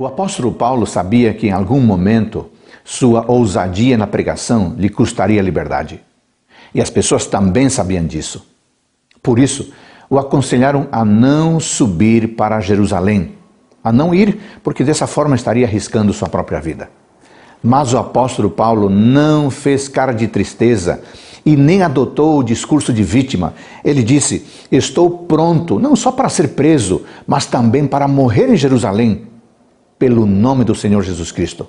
O apóstolo Paulo sabia que em algum momento sua ousadia na pregação lhe custaria liberdade. E as pessoas também sabiam disso. Por isso, o aconselharam a não subir para Jerusalém, a não ir, porque dessa forma estaria arriscando sua própria vida. Mas o apóstolo Paulo não fez cara de tristeza e nem adotou o discurso de vítima. Ele disse: Estou pronto, não só para ser preso, mas também para morrer em Jerusalém, pelo nome do Senhor Jesus Cristo.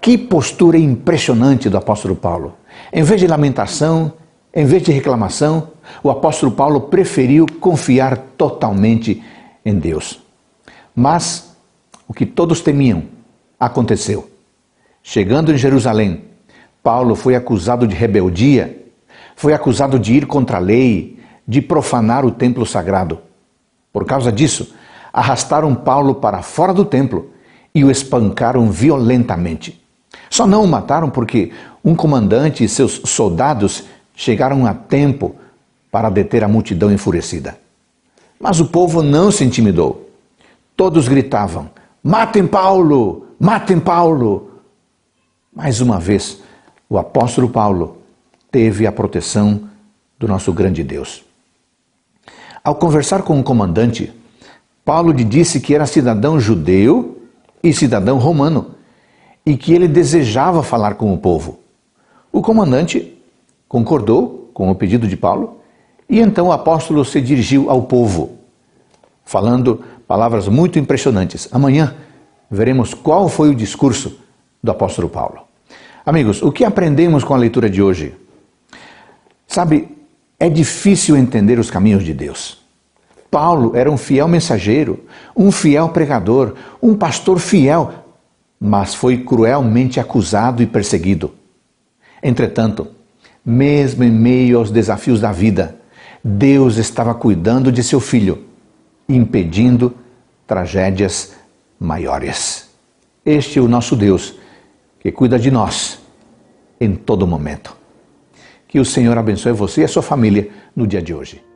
Que postura impressionante do apóstolo Paulo. Em vez de lamentação, em vez de reclamação, o apóstolo Paulo preferiu confiar totalmente em Deus. Mas o que todos temiam aconteceu. Chegando em Jerusalém, Paulo foi acusado de rebeldia, foi acusado de ir contra a lei, de profanar o templo sagrado. Por causa disso, arrastaram Paulo para fora do templo e o espancaram violentamente. Só não o mataram porque um comandante e seus soldados chegaram a tempo para deter a multidão enfurecida. Mas o povo não se intimidou. Todos gritavam: Matem Paulo! Matem Paulo! Mais uma vez, o apóstolo Paulo teve a proteção do nosso grande Deus. Ao conversar com o comandante, Paulo lhe disse que era cidadão judeu e cidadão romano, e que ele desejava falar com o povo. O comandante concordou com o pedido de Paulo, e então o apóstolo se dirigiu ao povo, falando palavras muito impressionantes. Amanhã veremos qual foi o discurso do apóstolo Paulo. Amigos, o que aprendemos com a leitura de hoje? Sabe, é difícil entender os caminhos de Deus. Paulo era um fiel mensageiro, um fiel pregador, um pastor fiel, mas foi cruelmente acusado e perseguido. Entretanto, mesmo em meio aos desafios da vida, Deus estava cuidando de seu filho, impedindo tragédias maiores. Este é o nosso Deus, que cuida de nós em todo momento. Que o Senhor abençoe você e a sua família no dia de hoje.